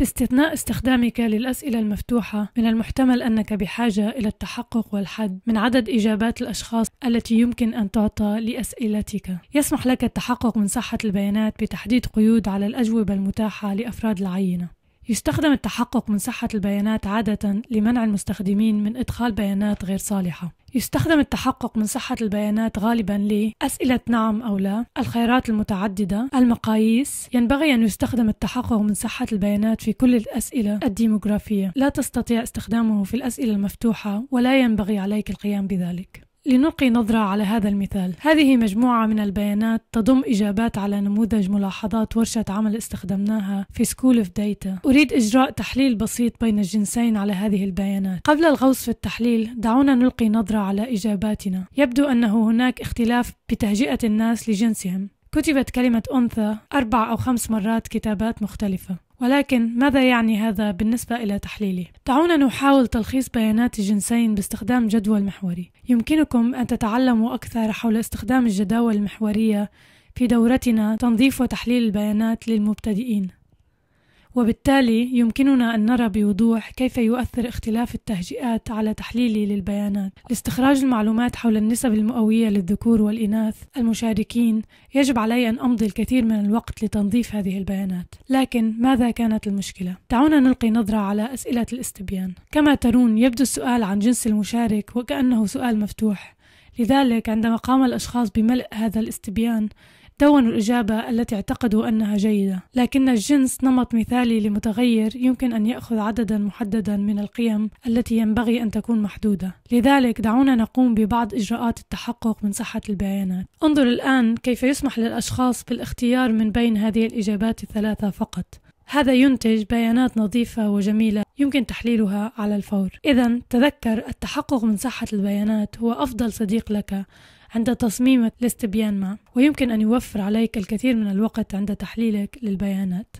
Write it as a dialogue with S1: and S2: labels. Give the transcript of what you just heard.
S1: باستثناء استخدامك للأسئلة المفتوحة من المحتمل أنك بحاجة إلى التحقق والحد من عدد إجابات الأشخاص التي يمكن أن تعطى لأسئلتك يسمح لك التحقق من صحة البيانات بتحديد قيود على الأجوبة المتاحة لأفراد العينة يستخدم التحقق من صحة البيانات عادة لمنع المستخدمين من إدخال بيانات غير صالحة. يستخدم التحقق من صحة البيانات غالبا لأسئلة نعم أو لا، الخيارات المتعددة، المقاييس، ينبغي أن يستخدم التحقق من صحة البيانات في كل الأسئلة الديموغرافية، لا تستطيع استخدامه في الأسئلة المفتوحة ولا ينبغي عليك القيام بذلك. لنلقي نظرة على هذا المثال. هذه مجموعة من البيانات تضم إجابات على نموذج ملاحظات ورشة عمل استخدمناها في سكول اوف ديتا، أريد إجراء تحليل بسيط بين الجنسين على هذه البيانات. قبل الغوص في التحليل، دعونا نلقي نظرة على إجاباتنا. يبدو أنه هناك اختلاف بتهجئة الناس لجنسهم. كتبت كلمة أنثى أربع أو خمس مرات كتابات مختلفة. ولكن ماذا يعني هذا بالنسبة إلى تحليلي؟ دعونا نحاول تلخيص بيانات الجنسين باستخدام جدول محوري. يمكنكم أن تتعلموا أكثر حول استخدام الجداول المحورية في دورتنا تنظيف وتحليل البيانات للمبتدئين. وبالتالي يمكننا أن نرى بوضوح كيف يؤثر اختلاف التهجئات على تحليلي للبيانات. لاستخراج المعلومات حول النسب المئوية للذكور والإناث المشاركين يجب علي أن أمضي الكثير من الوقت لتنظيف هذه البيانات. لكن ماذا كانت المشكلة؟ دعونا نلقي نظرة على أسئلة الاستبيان. كما ترون يبدو السؤال عن جنس المشارك وكأنه سؤال مفتوح. لذلك عندما قام الأشخاص بملء هذا الاستبيان دونوا الإجابة التي اعتقدوا أنها جيدة لكن الجنس نمط مثالي لمتغير يمكن أن يأخذ عددا محددا من القيم التي ينبغي أن تكون محدودة لذلك دعونا نقوم ببعض إجراءات التحقق من صحة البيانات انظر الآن كيف يسمح للأشخاص بالاختيار من بين هذه الإجابات الثلاثة فقط هذا ينتج بيانات نظيفة وجميلة يمكن تحليلها على الفور. إذا تذكر التحقق من صحة البيانات هو أفضل صديق لك عند تصميم لاستبيان ما ويمكن أن يوفر عليك الكثير من الوقت عند تحليلك للبيانات